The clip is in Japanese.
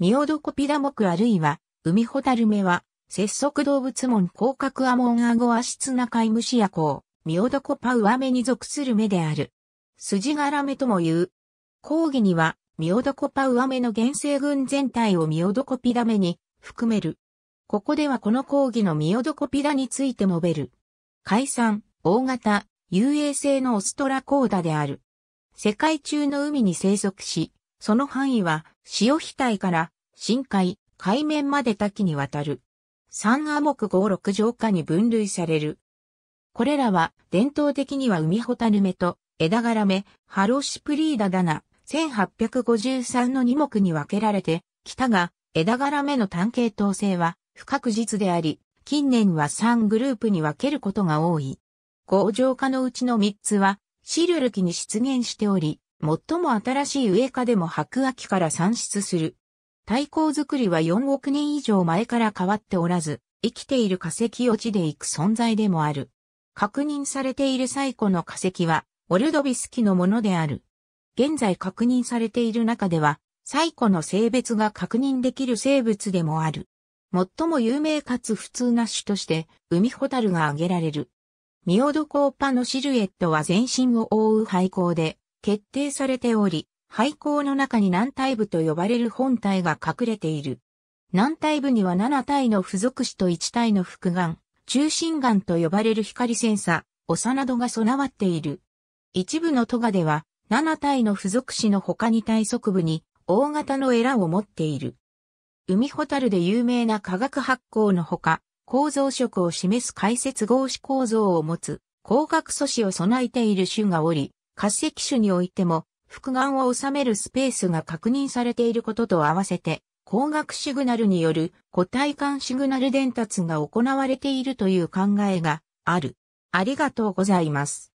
ミオドコピダ目あるいは、海ホタル目は、節足動物門甲殻アモンアゴアシツナカイムシアコウ、ミオドコパウアメに属する目である。筋柄目とも言う。講義には、ミオドコパウアメの原生群全体をミオドコピダ目に含める。ここではこの講義のミオドコピダについて述べる。解散、大型、遊泳性のオストラコーダである。世界中の海に生息し、その範囲は、潮体から深海、海面まで多岐にわたる。三亜目五六条下に分類される。これらは、伝統的には海ホタルメと、枝柄目、ハロシプリーダダナ、1853の二目に分けられて、北が、枝柄目の単系統性は、不確実であり、近年は三グループに分けることが多い。五条下のうちの三つは、シルル期に出現しており、最も新しい植化でも白亜紀から産出する。太鼓作りは4億年以上前から変わっておらず、生きている化石を地で行く存在でもある。確認されている最古の化石は、オルドビスキのものである。現在確認されている中では、最古の性別が確認できる生物でもある。最も有名かつ普通な種として、海ホタルが挙げられる。ミオドコーパのシルエットは全身を覆う廃校で、決定されており、廃校の中に軟体部と呼ばれる本体が隠れている。軟体部には7体の付属子と1体の副眼、中心眼と呼ばれる光センサ、オサなどが備わっている。一部のトガでは、7体の付属子の他に体側部に、大型のエラを持っている。海ホタルで有名な化学発光のほか、構造色を示す解説合子構造を持つ、光学素子を備えている種がおり、滑石種においても、複眼を収めるスペースが確認されていることと合わせて、光学シグナルによる個体間シグナル伝達が行われているという考えがある。ありがとうございます。